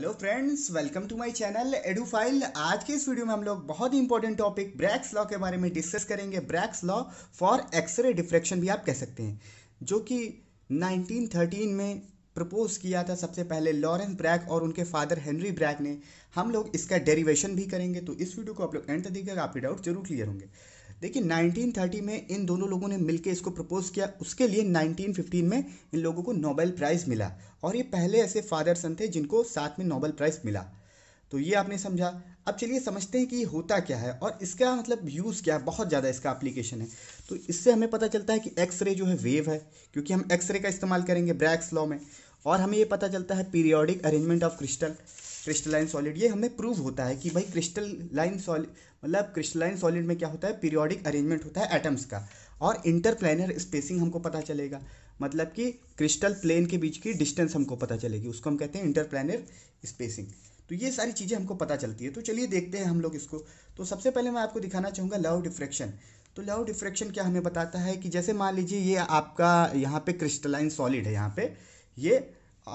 hello friends welcome to my channel Edufile आज के इस वीडियो में हम लोग बहुत ही इंपॉर्टेंट टॉपिक ब्रैक्स लॉ के बारे में डिस्कस करेंगे Bragg's law for X ray diffraction भी आप कह सकते हैं जो कि 1913 में प्रपोज किया था सबसे पहले लॉरेंस ब्रैक और उनके फादर हेनरी ब्रैक ने हम लोग इसका डेरिवेशन भी करेंगे तो इस वीडियो को आप लोग एंड तक देखिएगा आपके डाउट जरूर क्लियर होंगे देखिए 1930 में इन दोनों लोगों ने मिलकर इसको प्रपोज किया उसके लिए 1915 में इन लोगों को नोबेल प्राइज़ मिला और ये पहले ऐसे फादर सन थे जिनको साथ में नोबेल प्राइज़ मिला तो ये आपने समझा अब चलिए समझते हैं कि ये होता क्या है और इसका मतलब यूज़ क्या है बहुत ज़्यादा इसका एप्लीकेशन है तो इससे हमें पता चलता है कि एक्सरे जो है वेव है क्योंकि हम एक्सरे का इस्तेमाल करेंगे ब्रैक्स लॉ में और हमें ये पता चलता है periodic arrangement of crystal crystalline solid ये हमें प्रूव होता है कि भाई लाइन सॉलिड मतलब क्रिस्टलाइन सॉलिड में क्या होता है पीरियोडिक अरेंजमेंट होता है एटम्स का और इंटरप्लेनर स्पेसिंग हमको पता चलेगा मतलब कि क्रिस्टल प्लेन के बीच की डिस्टेंस हमको पता चलेगी उसको हम कहते हैं इंटरप्लेनर स्पेसिंग तो ये सारी चीज़ें हमको पता चलती है तो चलिए देखते हैं हम लोग इसको तो सबसे पहले मैं आपको दिखाना चाहूँगा लव डिफ्रेक्शन तो लव डिफ्रेक्शन क्या हमें बताता है कि जैसे मान लीजिए ये आपका यहाँ पे क्रिस्टलाइन सॉलिड है यहाँ पे ये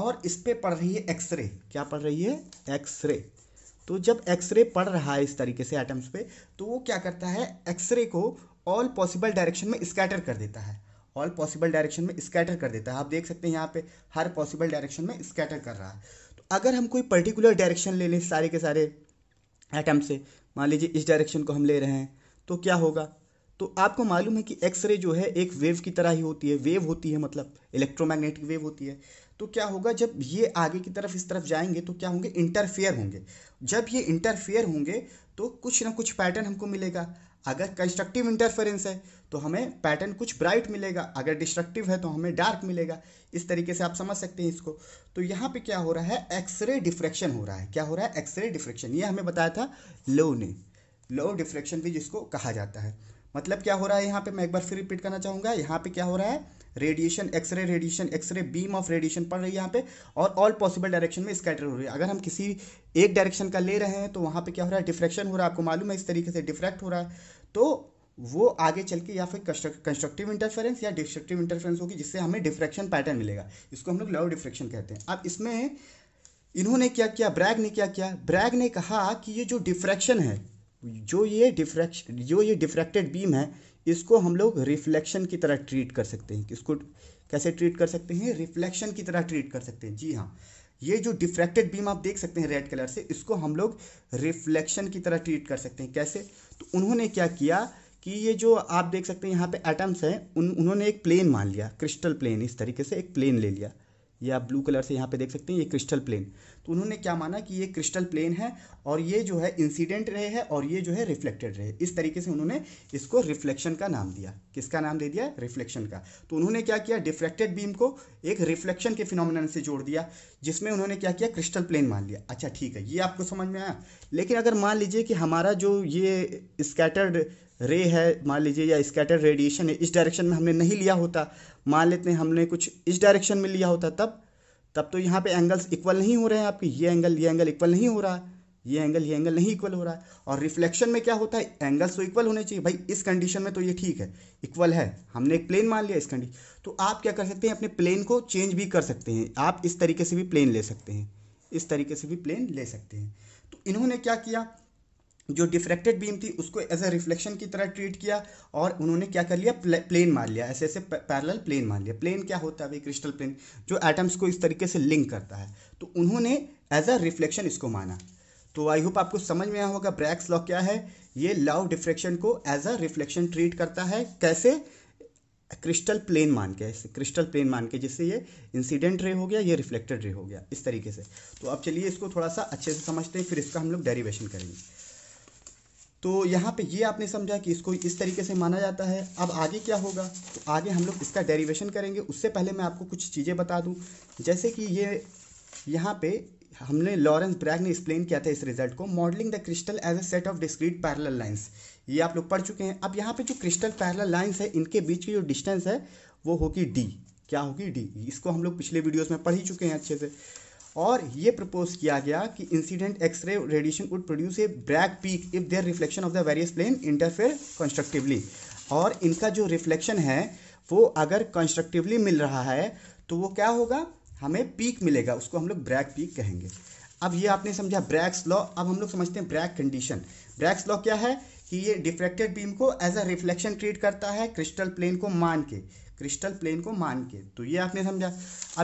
और इस पर पड़ रही है एक्सरे क्या पड़ रही है एक्सरे तो जब एक्सरे पड़ रहा है इस तरीके से एटम्स पे तो वो क्या करता है एक्सरे को ऑल पॉसिबल डायरेक्शन में स्कैटर कर देता है ऑल पॉसिबल डायरेक्शन में स्कैटर कर देता है आप देख सकते हैं यहाँ पे हर पॉसिबल डायरेक्शन में स्कैटर कर रहा है तो अगर हम कोई पर्टिकुलर डायरेक्शन ले लें सारे के सारे एटम से मान लीजिए इस डायरेक्शन को हम ले रहे हैं तो क्या होगा तो आपको मालूम है कि एक्सरे जो है एक वेव की तरह ही होती है वेव होती है मतलब इलेक्ट्रोमैग्नेटिक वेव होती है तो क्या होगा जब ये आगे की तरफ इस तरफ जाएंगे तो क्या होंगे इंटरफेयर होंगे जब ये इंटरफेयर होंगे तो कुछ ना कुछ पैटर्न हमको मिलेगा अगर कंस्ट्रक्टिव इंटरफेरेंस है तो हमें पैटर्न कुछ ब्राइट मिलेगा अगर डिस्ट्रक्टिव है तो हमें डार्क मिलेगा इस तरीके से आप समझ सकते हैं इसको तो यहाँ पे क्या हो रहा है एक्सरे डिफ्रेक्शन हो रहा है क्या हो रहा है एक्सरे डिफ्रेक्शन ये हमें बताया था लो ने लो डिफ्रेक्शन भी जिसको कहा जाता है मतलब क्या हो रहा है यहाँ पे मैं एक बार फिर रिपीट करना चाहूँगा यहाँ पे क्या हो रहा है radiation X ray radiation X ray beam of radiation पड़ रही है यहाँ पे और ऑल पॉसिबल डायरेक्शन में स्कैटर हो रही है अगर हम किसी एक डायरेक्शन का ले रहे हैं तो वहाँ पे क्या हो रहा है डिफ्रेक्शन हो रहा है आपको मालूम है इस तरीके से डिफ्रैक्ट हो रहा है तो वो आगे चल के या फिर कंस्ट्रक्टिव इंटरफेरेंस या डिस्ट्रक्टिव इंटरफेरेंस होगी जिससे हमें डिफ्रेक्शन पैटर्न मिलेगा इसको हम लोग लव डिफ्रेक्शन कहते हैं अब इसमें इन्होंने क्या किया ब्रैग ने क्या किया ब्रैग ने कहा कि ये जो डिफ्रैक्शन है जो ये डिफ्रैक्शन जो ये डिफ्रैक्टेड बीम है इसको हम लोग रिफ्लेक्शन की तरह ट्रीट कर सकते हैं इसको कैसे ट्रीट कर सकते हैं रिफ्लेक्शन की तरह ट्रीट कर सकते हैं जी हाँ ये जो डिफ्रैक्टेड बीम आप देख सकते हैं रेड कलर से इसको हम लोग रिफ्लेक्शन की तरह ट्रीट कर सकते हैं कैसे तो उन्होंने क्या किया कि ये जो आप देख सकते हैं यहाँ पे एटम्स हैं उन उन्होंने एक प्लेन मान लिया क्रिस्टल प्लेन इस तरीके से एक प्लेन ले लिया ये आप ब्लू कलर से यहाँ पे देख सकते हैं ये क्रिस्टल प्लेन तो उन्होंने क्या माना कि ये क्रिस्टल प्लेन है और ये जो है इंसिडेंट रहे है और ये जो है रिफ्लेक्टेड रहे इस तरीके से उन्होंने इसको रिफ्लेक्शन का नाम दिया किसका नाम दे दिया रिफ्लेक्शन का तो उन्होंने क्या किया डिफ्रैक्टेड बीम को एक रिफ्लेक्शन के फिनोमिन से जोड़ दिया जिसमें उन्होंने क्या किया क्रिस्टल प्लेन मान लिया अच्छा ठीक है ये आपको समझ में आया लेकिन अगर मान लीजिए कि हमारा जो ये स्कैटर्ड रे है मान लीजिए या स्कैटर रेडिएशन है इस डायरेक्शन में हमने नहीं लिया होता मान लेते हैं हमने कुछ इस डायरेक्शन में लिया होता तब तब तो यहाँ पे एंगल्स इक्वल नहीं हो रहे हैं आपके ये एंगल ये एंगल इक्वल नहीं हो रहा है ये एंगल ये एंगल नहीं इक्वल हो रहा है और रिफ्लेक्शन में क्या होता है एंगल्स तो इक्वल होने चाहिए भाई इस कंडीशन में तो ये ठीक है इक्वल है हमने एक प्लेन मान लिया इस कंडीशन तो आप क्या कर सकते हैं अपने प्लेन को चेंज भी कर सकते हैं आप इस तरीके से भी प्लेन ले सकते हैं इस तरीके से भी प्लेन ले सकते हैं तो इन्होंने क्या किया जो डिफ्रेक्टेड बीम थी उसको एज ए रिफ्लेक्शन की तरह ट्रीट किया और उन्होंने क्या कर लिया प्लेन मान लिया ऐसे ऐसे पैरल प्लेन मान लिया प्लेन क्या होता है भाई क्रिस्टल प्लेन जो एटम्स को इस तरीके से लिंक करता है तो उन्होंने एज अ रिफ्लेक्शन इसको माना तो आई होप आपको समझ में आया होगा ब्रैक्स लॉ क्या है ये लव डिफ्रेक्शन को एज अ रिफ्लेक्शन ट्रीट करता है कैसे क्रिस्टल प्लेन मान के ऐसे क्रिस्टल प्लेन मान के जिससे ये इंसिडेंट रे हो गया ये रिफ्लेक्टेड रे हो गया इस तरीके से तो अब चलिए इसको थोड़ा सा अच्छे से समझते हैं फिर इसका हम लोग डेरिवेशन करेंगे तो यहाँ पे ये आपने समझा कि इसको इस तरीके से माना जाता है अब आगे क्या होगा तो आगे हम लोग इसका डेरिवेशन करेंगे उससे पहले मैं आपको कुछ चीज़ें बता दूँ जैसे कि ये यहाँ पे हमने लॉरेंस ब्रैग ने एक्सप्लेन किया था इस रिजल्ट को modelling the crystal as a set of discrete parallel lines ये आप लोग पढ़ चुके हैं अब यहाँ पर जो क्रिस्टल पैरल लाइन्स है इनके बीच की जो डिस्टेंस है वो होगी डी क्या होगी डी इसको हम लोग पिछले वीडियोज़ में पढ़ ही चुके हैं अच्छे से और ये प्रपोज किया गया कि incident X ray radiation would produce a Bragg peak if their reflection off the various plane interfere constructively और इनका जो रिफ्लेक्शन है वो अगर कंस्ट्रक्टिवली मिल रहा है तो वो क्या होगा हमें पीक मिलेगा उसको हम लोग ब्रैक पीक कहेंगे अब ये आपने समझा ब्रैक्स लॉ अब हम लोग समझते हैं ब्रैक कंडीशन ब्रैक्स लॉ क्या है कि ये डिफ्रेक्टेड बीम को एज अ रिफ्लेक्शन ट्रीट करता है क्रिस्टल प्लेन को मान के क्रिस्टल प्लेन को मान के तो ये आपने समझा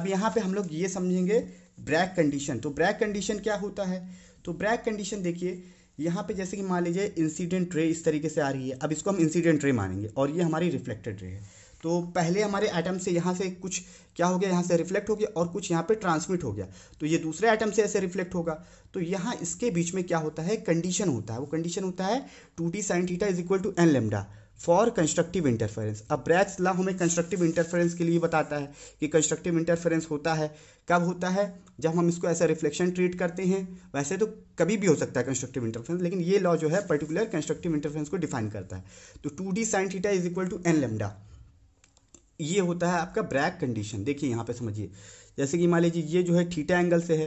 अब यहाँ पे हम लोग ये समझेंगे ब्रैक कंडीशन तो ब्रैक कंडीशन क्या होता है तो ब्रैक कंडीशन देखिए यहाँ पे जैसे कि मान लीजिए इंसिडेंट रे इस तरीके से आ रही है अब इसको हम इंसिडेंट रे मानेंगे और ये हमारी रिफ्लेक्टेड रे है तो पहले हमारे एटम से यहाँ से कुछ क्या हो गया यहाँ से रिफ्लेक्ट हो गया और कुछ यहाँ पे ट्रांसमिट हो गया तो ये दूसरे एटम से ऐसे रिफ्लेक्ट होगा तो यहाँ इसके बीच में क्या होता है कंडीशन होता है वो कंडीशन होता है two D sine theta is equal to N lambda for constructive interference अब ब्रैक्स लॉ हमें कंस्ट्रक्टिव इंटरफेरेंस के लिए बताता है कि कंस्ट्रक्टिव इंटरफेरेंस होता है कब होता है जब हम इसको ऐसा रिफ्लेक्शन ट्रीट करते हैं वैसे तो कभी भी हो सकता है कंस्ट्रक्टिव इंटरफेरेंस लेकिन ये लॉ जो है पर्टिकुलर कंस्ट्रक्टिव इंटरफेरेंस को डिफाइन करता है तो two D sine theta is equal to N lambda ये होता है आपका ब्रैक कंडीशन देखिए यहाँ पे समझिए जैसे कि मान लीजिए ये जो है थीटा एंगल से है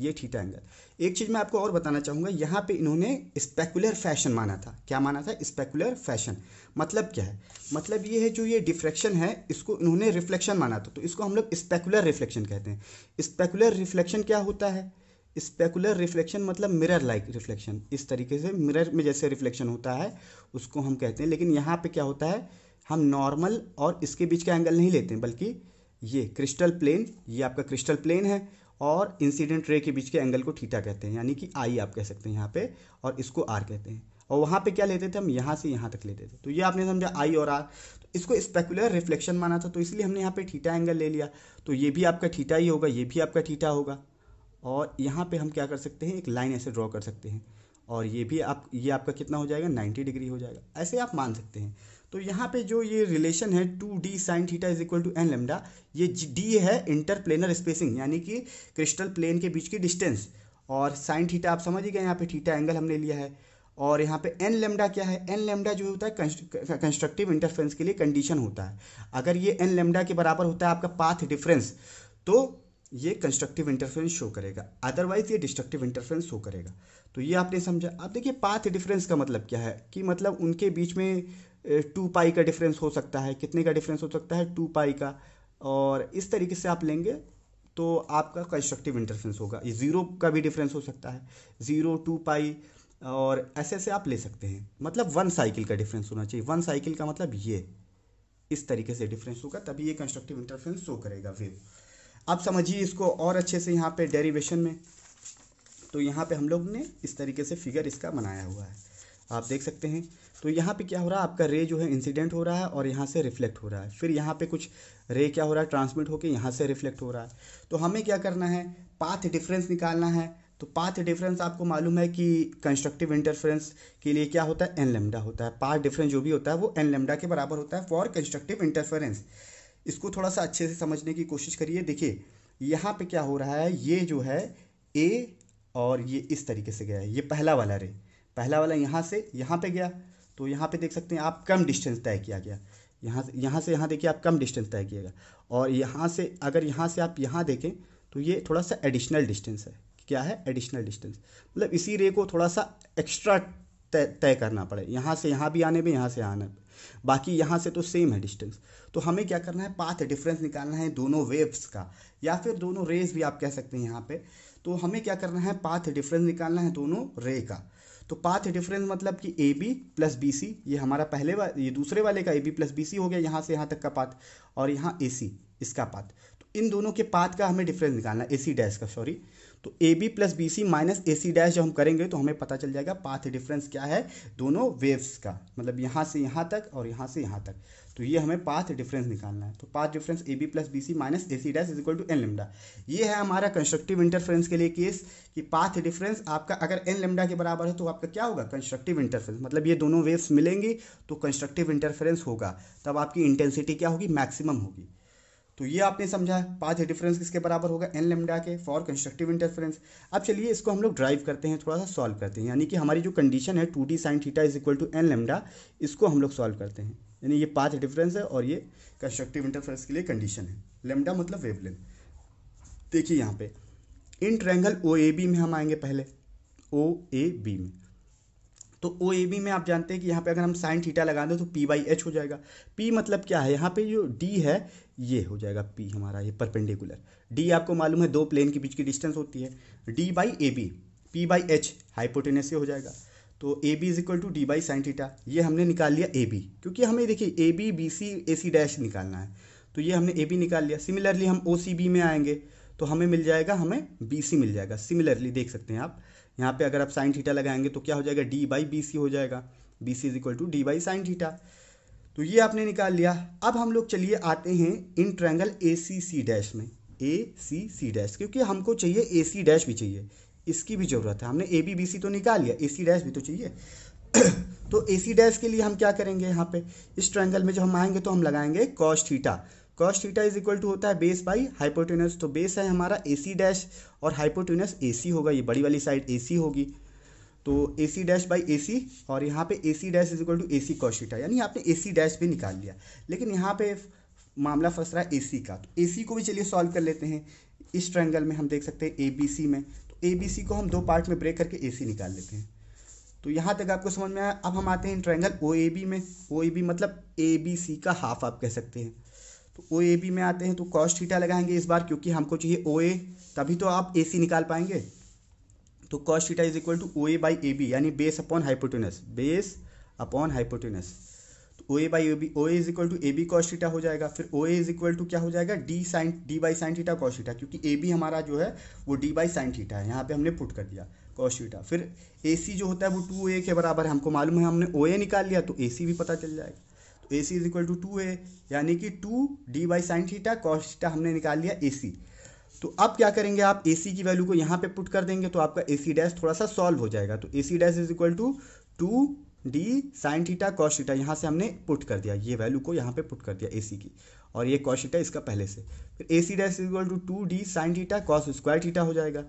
ये थीटा एंगल एक चीज़ मैं आपको और बताना चाहूंगा यहाँ पे इन्होंने स्पेकुलर फैशन माना था क्या माना था स्पेकुलर फैशन मतलब क्या है मतलब ये है जो ये डिफ्रेक्शन है इसको इन्होंने रिफ्लेक्शन माना था तो इसको हम लोग स्पेकुलर रिफ्लेक्शन कहते हैं स्पेकुलर रिफ्लेक्शन क्या होता है स्पेकुलर रिफ्लेक्शन मतलब मिरर लाइक रिफ्लेक्शन इस तरीके से मिरर में जैसे रिफ्लेक्शन होता है उसको हम कहते हैं लेकिन यहाँ पे क्या होता है हम नॉर्मल और इसके बीच का एंगल नहीं लेते बल्कि ये क्रिस्टल प्लेन ये आपका क्रिस्टल प्लेन है और इंसिडेंट रे के बीच के एंगल को थीटा कहते हैं यानी कि आई आप कह सकते हैं यहाँ पे और इसको आर कहते हैं और वहाँ पे क्या लेते थे हम यहाँ से यहाँ तक लेते थे तो ये आपने समझा आई और आर तो इसको स्पेकुलर रिफ्लेक्शन माना था तो इसलिए हमने यहाँ पे ठीठा एंगल ले लिया तो ये भी आपका ठीठा ही होगा ये भी आपका ठीठा होगा और यहाँ पे हम क्या कर सकते हैं एक लाइन ऐसे ड्रॉ कर सकते हैं और ये भी आप ये आपका कितना हो जाएगा नाइन्टी डिग्री हो जाएगा ऐसे आप मान सकते हैं तो यहाँ पे जो ये रिलेशन है two D sine theta is equal to N lambda ये डी है इंटरप्लेनर स्पेसिंग यानी कि क्रिस्टल प्लेन के बीच की डिस्टेंस और साइन थीटा आप समझ गए यहाँ पे थीटा एंगल हमने लिया है और यहाँ पे एन लेमडा क्या है एन लेमडा जो होता है कंस्ट्रक्टिव इंटरफेंस के लिए कंडीशन होता है अगर ये एन लेमडा के बराबर होता है आपका पाथ डिफरेंस तो ये कंस्ट्रक्टिव इंटरफेंस शो करेगा अदरवाइज ये डिस्ट्रक्टिव इंटरफेंस शो करेगा तो ये आपने समझा अब देखिए पाथ डिफरेंस का मतलब क्या है कि मतलब उनके बीच में टू पाई का डिफरेंस हो सकता है कितने का डिफरेंस हो सकता है टू पाई का और इस तरीके से आप लेंगे तो आपका कंस्ट्रक्टिव इंटरफेंस होगा ज़ीरो का भी डिफरेंस हो सकता है ज़ीरो टू पाई और ऐसे ऐसे आप ले सकते हैं मतलब वन साइकिल का डिफरेंस होना चाहिए वन साइकिल का मतलब ये इस तरीके से डिफरेंस होगा तभी ये कंस्ट्रक्टिव इंटरफेंस शो करेगा वेव आप समझिए इसको और अच्छे से यहाँ पे डेरिवेशन में तो यहाँ पे हम लोग ने इस तरीके से फिगर इसका बनाया हुआ है आप देख सकते हैं तो यहाँ पे क्या हो रहा है आपका रे जो है इंसिडेंट हो रहा है और यहाँ से रिफ्लेक्ट हो रहा है फिर यहाँ पे कुछ रे क्या हो रहा है ट्रांसमिट होकर यहाँ से रिफ्लेक्ट हो रहा है तो हमें क्या करना है पाथ डिफरेंस निकालना है तो पाथ डिफरेंस आपको मालूम है कि कंस्ट्रक्टिव इंटरफेरेंस के लिए क्या होता है एन लेमडा होता है पाथ डिफरेंस जो भी होता है वो एन लेमडा के बराबर होता है फॉर कंस्ट्रक्टिव इंटरफेरेंस इसको थोड़ा सा अच्छे से समझने की कोशिश करिए देखिए यहाँ पे क्या हो रहा है ये जो है ए और ये इस तरीके से गया है ये पहला वाला रे पहला वाला यहाँ से यहाँ पे गया तो यहाँ पे देख सकते हैं आप कम डिस्टेंस तय किया गया यहाँ से यहाँ से यहाँ देखिए आप कम डिस्टेंस तय किया गया और यहाँ से अगर यहाँ से आप यहाँ देखें तो ये थोड़ा सा एडिशनल डिस्टेंस है क्या है एडिशनल डिस्टेंस मतलब इसी रे को थोड़ा सा एक्स्ट्रा तय करना पड़े यहाँ से यहाँ भी आने में यहाँ से आने में बाकी यहाँ से तो सेम है डिस्टेंस तो हमें क्या करना है पाथ डिफरेंस निकालना है दोनों वेव्स का या फिर दोनों रेज भी आप कह सकते हैं यहाँ पे तो हमें क्या करना है पाथ डिफरेंस निकालना है दोनों रे का तो पाथ डिफरेंस मतलब कि A B plus B C ये हमारा पहले वा, ये दूसरे वाले का A B plus B C हो गया यहाँ से यहाँ तक का पाथ और यहाँ ए सी इसका पाथ इन दोनों के पाथ का हमें डिफरेंस निकालना है ए सी डैश का सॉरी तो A B plus B C minus A C dash जब हम करेंगे तो हमें पता चल जाएगा पाथ डिफरेंस क्या है दोनों वेव्स का मतलब यहाँ से यहाँ तक और यहाँ से यहाँ तक तो ये हमें पाथ डिफरेंस निकालना है तो path difference A B plus B C minus A C dash is equal to N lambda ये है हमारा कंस्ट्रक्टिव इंटरफ्रेंस के लिए केस कि पाथ डिफरेंस आपका अगर एन लिमडा के बराबर है तो आपका क्या होगा कंस्ट्रक्टिव इंटरफ्रेंस मतलब ये दोनों वेव्स मिलेंगी तो कंस्ट्रक्टिव इंटरफ्रेंस होगा तब आपकी इंटेंसिटी क्या होगी मैक्सिमम होगी तो ये आपने समझा पाथ डिफरेंस किसके बराबर होगा एन लेमडा के फॉर कंस्ट्रक्टिव इंटरफेरेंस अब चलिए इसको हम लोग ड्राइव करते हैं थोड़ा सा सॉल्व करते हैं यानी कि हमारी जो कंडीशन है two D sine theta is equal to N lambda इसको हम लोग सॉल्व करते हैं यानी ये पाथ डिफरेंस है और ये कंस्ट्रक्टिव इंटरफेरेंस के लिए कंडीशन है लेमडा मतलब वेवलिन देखिए यहाँ पे in triangle O A B में हम आएंगे पहले ओ ए बी में तो ओ ए बी में आप जानते हैं कि यहाँ पे अगर हम साइन थीटा लगा दें तो पी बाई एच हो जाएगा पी मतलब क्या है यहाँ पे जो डी है ये हो जाएगा पी हमारा ये परपेंडिकुलर डी आपको मालूम है दो प्लेन के बीच की डिस्टेंस होती है D by A B P by H hypotenuse ये हो जाएगा तो A B is equal to D by sine theta ये हमने निकाल लिया ए बी क्योंकि हमें देखिए A B B C A C dash निकालना है तो ये हमने ए बी निकाल लिया सिमिलरली हम ओ सी बी में आएंगे तो हमें मिल जाएगा हमें बी सी मिल जाएगा सिमिलरली देख सकते हैं आप यहाँ पे अगर आप साइन थीटा लगाएंगे तो क्या हो जाएगा डी बाई बी सी हो जाएगा B C is equal to D by sine theta तो ये आपने निकाल लिया अब हम लोग चलिए आते हैं in triangle A C C dash में ए सी सी डैश क्योंकि हमको चाहिए ए सी डैश भी चाहिए इसकी भी ज़रूरत है हमने ए बी बी सी तो निकाल लिया ए सी डैश भी तो चाहिए तो ए सी डैश के लिए हम क्या करेंगे यहाँ पे इस ट्रैंगल में जब हम आएंगे तो हम लगाएंगे cos theta cos theta is equal to होता है बेस बाई हाइपोटिनस तो बेस है हमारा ए सी डैश और हाइपोटिनस ए सी होगा ये बड़ी वाली साइड ए सी होगी तो ए सी डैश बाई ए सी और यहाँ पे A C dash is equal to A C cos theta यानी आपने ए सी डैश भी निकाल लिया लेकिन यहाँ पे मामला फंस रहा है ए सी का तो ए सी को भी चलिए सॉल्व कर लेते हैं इस ट्रैंगल में हम देख सकते हैं ए बी सी में तो ए बी सी को हम दो पार्ट में ब्रेक करके ए सी निकाल लेते हैं तो यहाँ तक आपको समझ में आया अब हम आते हैं ट्रैंगल ओ ए बी में ओ ए बी मतलब ए बी सी का हाफ आप कह सकते हैं तो ओ ए बी में आते हैं तो कॉस्ट थीटा लगाएंगे इस बार क्योंकि हमको चाहिए ओ ए तभी तो आप ए सी निकाल पाएंगे तो cos theta is equal to O A by A B यानी base upon hypotenuse base upon hypotenuse तो O A by A B O A is equal to A B cos theta हो जाएगा फिर O A is equal to क्या हो जाएगा D sine D by sine theta cos theta क्योंकि A B हमारा जो है वो डी बाई साइन थीटा है यहाँ पे हमने पुट कर दिया कॉस थीटा फिर ए सी जो होता है वो टू ए के बराबर है हमको मालूम है हमने ओ ए निकाल लिया तो ए सी भी पता चल जाएगा तो A C is equal to two A यानी कि two D by sine theta cos theta हमने निकाल लिया ए सी तो अब क्या करेंगे आप ए की वैल्यू को यहाँ पे पुट कर देंगे तो आपका ए सी डैश थोड़ा सा सॉल्व हो जाएगा तो A C dash is equal to two D sine theta cos theta यहाँ से हमने पुट कर दिया ये वैल्यू को यहाँ पे पुट कर दिया ए सी की और ये कॉश थीटा इसका पहले से फिर A C dash is equal to two D sine theta cos square theta हो जाएगा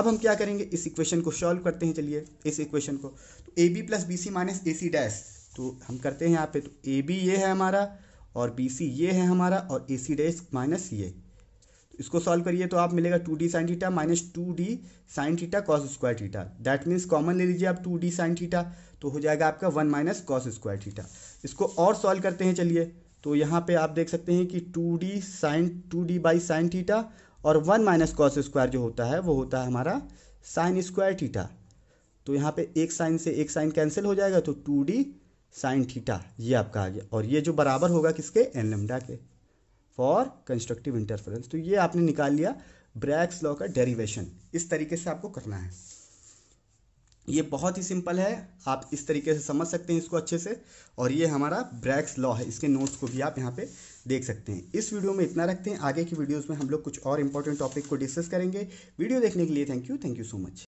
अब हम क्या करेंगे इस इक्वेशन को सॉल्व करते हैं चलिए इस इक्वेशन को तो A B plus B C minus A C dash तो हम करते हैं यहाँ पे तो ए बी ये है हमारा और बी सी ये है हमारा और ए सी डैश माइनस ये इसको सॉल्व करिए तो आप मिलेगा two D sine theta minus two D sine theta cos square theta that means common ले लीजिए आप टू डी साइन थीटा तो हो जाएगा आपका one minus cos square theta इसको और सॉल्व करते हैं चलिए तो यहाँ पे आप देख सकते हैं कि two D sine two D by sine theta और वन माइनस कॉस स्क्वायर जो होता है वो होता है हमारा साइन स्क्वायर थीटा तो यहाँ पे एक साइन से एक साइन कैंसिल हो जाएगा तो टू डी साइन थीटा ये आपका आ गया और ये जो बराबर होगा किसके एन लेमडा के फॉर कंस्ट्रक्टिव इंटरफेरेंस तो ये आपने निकाल लिया ब्रैक्स लॉ का डेरिवेशन इस तरीके से आपको करना है ये बहुत ही सिंपल है आप इस तरीके से समझ सकते हैं इसको अच्छे से और ये हमारा ब्रैक्स लॉ है इसके नोट्स को भी आप यहाँ पे देख सकते हैं इस वीडियो में इतना रखते हैं आगे की वीडियोस में हम लोग कुछ और इंपॉर्टेंट टॉपिक को डिस्कस करेंगे वीडियो देखने के लिए thank you thank you so much